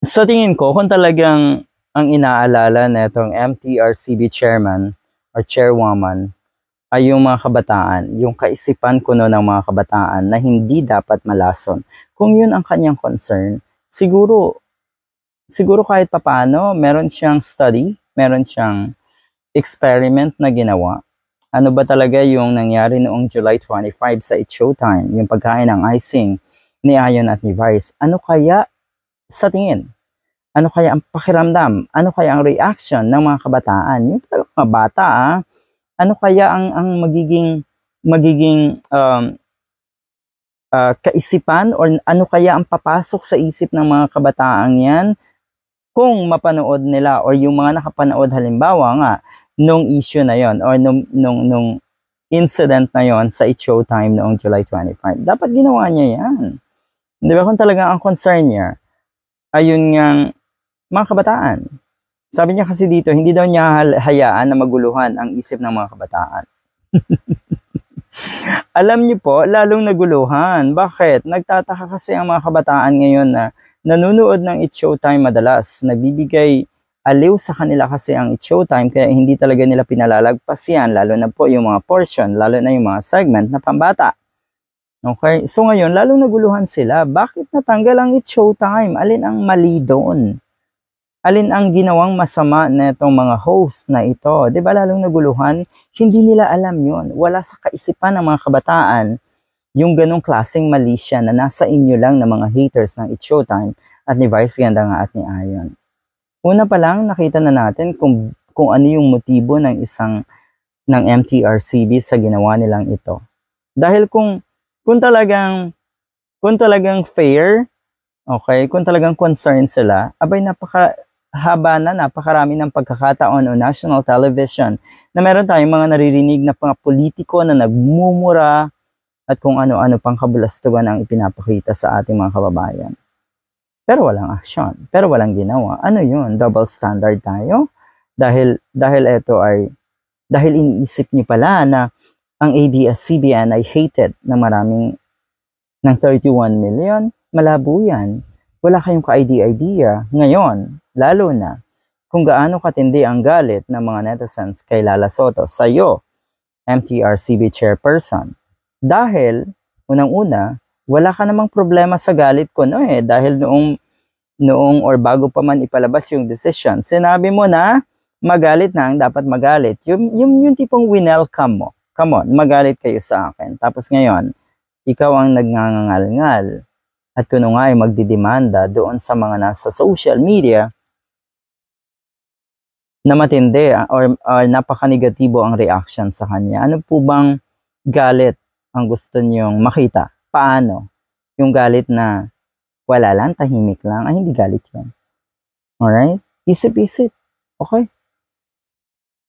sa tingin ko, kung talagang ang inaalala na itong MTRCB chairman or chairwoman ay yung mga kabataan, yung kaisipan kuno ng mga kabataan na hindi dapat malason. Kung yun ang kanyang concern, siguro, siguro kahit papano, meron siyang study, meron siyang experiment na ginawa. Ano ba talaga yung nangyari noong July 25 sa It Showtime, yung pagkain ng icing ni Ayon at ni Vice? Ano kaya sa tingin? Ano kaya ang pakiramdam? Ano kaya ang reaction ng mga kabataan? Yung talagang mga bata, ah. ano kaya ang, ang magiging, magiging um, uh, kaisipan or ano kaya ang papasok sa isip ng mga kabataang yan kung mapanood nila or yung mga nakapanood halimbawa nga nung issue na yon or nung, nung, nung incident na yon sa It Showtime noong July 25. Dapat ginawa niya yan. Di ba? Kung talaga ang concern niya ayun ngang mga kabataan. Sabi niya kasi dito, hindi daw niya hayaan na maguluhan ang isip ng mga kabataan. Alam niyo po, lalong naguluhan. Bakit? Nagtataka kasi ang mga kabataan ngayon na nanonood ng It's Showtime madalas. Nabibigay aliw sa kanila kasi ang It's Showtime kaya hindi talaga nila pinalalagpas yan. Lalo na po yung mga portion, lalo na yung mga segment na pambata. Okay? So ngayon, lalong naguluhan sila. Bakit natanggal ang It's Showtime? Alin ang mali doon? Alin ang ginawang masama na itong mga host na ito? ba diba, lalong naguluhan? Hindi nila alam yon. Wala sa kaisipan ng mga kabataan yung ganong klaseng malisya na nasa inyo lang ng mga haters ng It's Showtime at ni Vice Ganda nga at ni Ayon. Una pa lang, nakita na natin kung, kung ano yung motibo ng isang ng MTRCB sa ginawa nilang ito. Dahil kung kung talagang, kung talagang fair, okay, kung talagang concerned sila, abay napaka, haba na napakarami ng pagkakataon o national television na meron tayong mga naririnig na mga politiko na nagmumura at kung ano-ano pang kabulastugan ang ipinapakita sa ating mga kababayan. Pero walang aksyon, pero walang ginawa. Ano yun? Double standard tayo? Dahil, dahil ito ay, dahil iniisip niyo pala na ang ABS-CBN ay hated na maraming ng 31 million. Malabo yan. Wala kayong ka-idea-idea ngayon, lalo na kung gaano katindi ang galit ng mga netizens kay Lala Soto sa iyo, MTRCB chairperson. Dahil, unang-una, wala ka namang problema sa galit ko no eh dahil noong noong or bago pa man ipalabas yung decision, sinabi mo na magalit na ang dapat magalit. Yung, yung, yung tipong winelcome mo. Come on, magalit kayo sa akin. Tapos ngayon, ikaw ang nagngangangal-ngal at kuno nga ay magdidemanda doon sa mga nasa social media na matindi ah, or, or napaka-negatibo ang reaction sa kanya. Ano po bang galit ang gusto niyong makita? Paano? Yung galit na wala lang, tahimik lang, ay hindi galit yan. Alright? Isip-isip. Okay?